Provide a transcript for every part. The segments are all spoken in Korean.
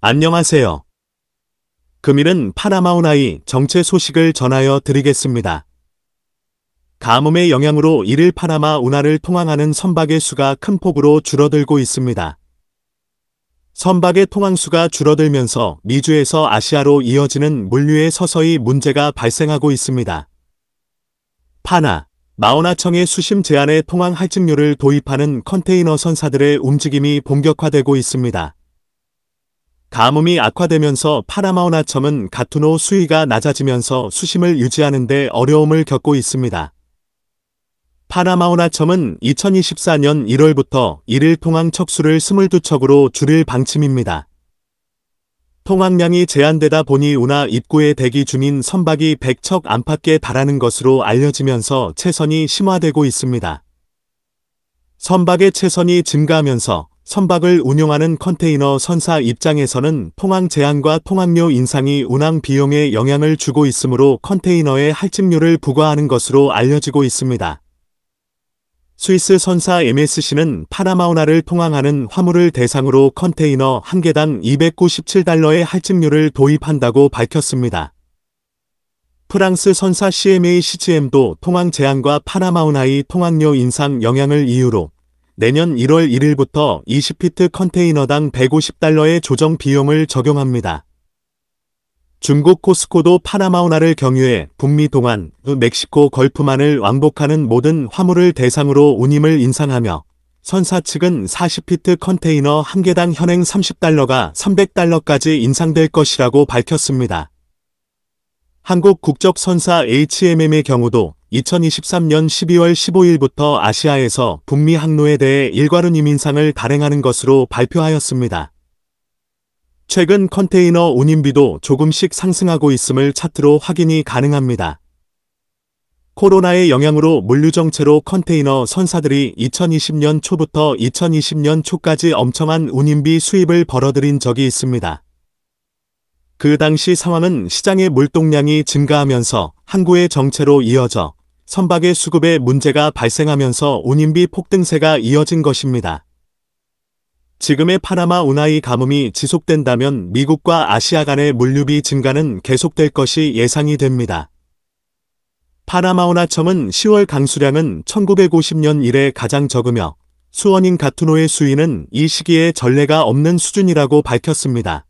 안녕하세요. 금일은 파라마운아이 정체 소식을 전하여 드리겠습니다. 가뭄의 영향으로 이를 파라마 운하를 통항하는 선박의 수가 큰 폭으로 줄어들고 있습니다. 선박의 통항수가 줄어들면서 미주에서 아시아로 이어지는 물류에 서서히 문제가 발생하고 있습니다. 파나, 마오나청의 수심 제한의 통항 할증료를 도입하는 컨테이너 선사들의 움직임이 본격화되고 있습니다. 가뭄이 악화되면서 파라마우나첨은 가투노 수위가 낮아지면서 수심을 유지하는 데 어려움을 겪고 있습니다. 파라마우나첨은 2024년 1월부터 1일 통항 척수를 22척으로 줄일 방침입니다. 통항량이 제한되다 보니 운하 입구에 대기 중인 선박이 100척 안팎에 달하는 것으로 알려지면서 채선이 심화되고 있습니다. 선박의 채선이 증가하면서 선박을 운용하는 컨테이너 선사 입장에서는 통항 제한과 통항료 인상이 운항 비용에 영향을 주고 있으므로 컨테이너에 할증료를 부과하는 것으로 알려지고 있습니다. 스위스 선사 MSC는 파라마우나를 통항하는 화물을 대상으로 컨테이너 한 개당 297달러의 할증료를 도입한다고 밝혔습니다. 프랑스 선사 CMA CGM도 통항 제한과 파라마우나의 통항료 인상 영향을 이유로 내년 1월 1일부터 20피트 컨테이너당 150달러의 조정 비용을 적용합니다. 중국 코스코도 파나마우나를 경유해 북미 동안, 멕시코 걸프만을 왕복하는 모든 화물을 대상으로 운임을 인상하며 선사 측은 40피트 컨테이너 한 개당 현행 30달러가 300달러까지 인상될 것이라고 밝혔습니다. 한국 국적 선사 HMM의 경우도 2023년 12월 15일부터 아시아에서 북미 항로에 대해 일괄은 이민상을 발행하는 것으로 발표하였습니다. 최근 컨테이너 운임비도 조금씩 상승하고 있음을 차트로 확인이 가능합니다. 코로나의 영향으로 물류정체로 컨테이너 선사들이 2020년 초부터 2020년 초까지 엄청한 운임비 수입을 벌어들인 적이 있습니다. 그 당시 상황은 시장의 물동량이 증가하면서 항구의 정체로 이어져 선박의 수급에 문제가 발생하면서 운임비 폭등세가 이어진 것입니다. 지금의 파나마 운하의 가뭄이 지속된다면 미국과 아시아 간의 물류비 증가는 계속될 것이 예상이 됩니다. 파나마 운하첨은 10월 강수량은 1950년 이래 가장 적으며 수원인 가투노의 수위는 이 시기에 전례가 없는 수준이라고 밝혔습니다.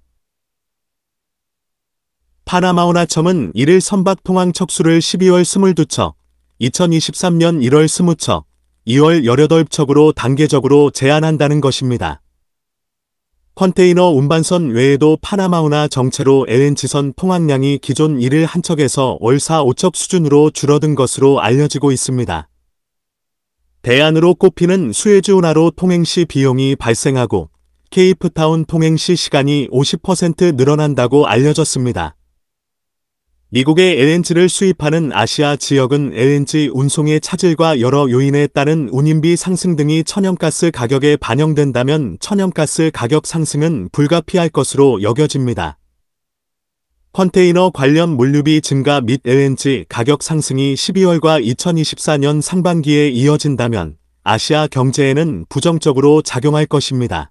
파나마 운하첨은 1일 선박 통항 척수를 12월 22척, 2023년 1월 20척, 2월 18척으로 단계적으로 제한한다는 것입니다. 컨테이너 운반선 외에도 파나마우나 정체로 LNG선 통항량이 기존 1일 한척에서 월 4, 5척 수준으로 줄어든 것으로 알려지고 있습니다. 대안으로 꼽히는 수에즈운하로 통행 시 비용이 발생하고 케이프타운 통행 시 시간이 50% 늘어난다고 알려졌습니다. 미국의 LNG를 수입하는 아시아 지역은 LNG 운송의 차질과 여러 요인에 따른 운임비 상승 등이 천연가스 가격에 반영된다면 천연가스 가격 상승은 불가피할 것으로 여겨집니다. 컨테이너 관련 물류비 증가 및 LNG 가격 상승이 12월과 2024년 상반기에 이어진다면 아시아 경제에는 부정적으로 작용할 것입니다.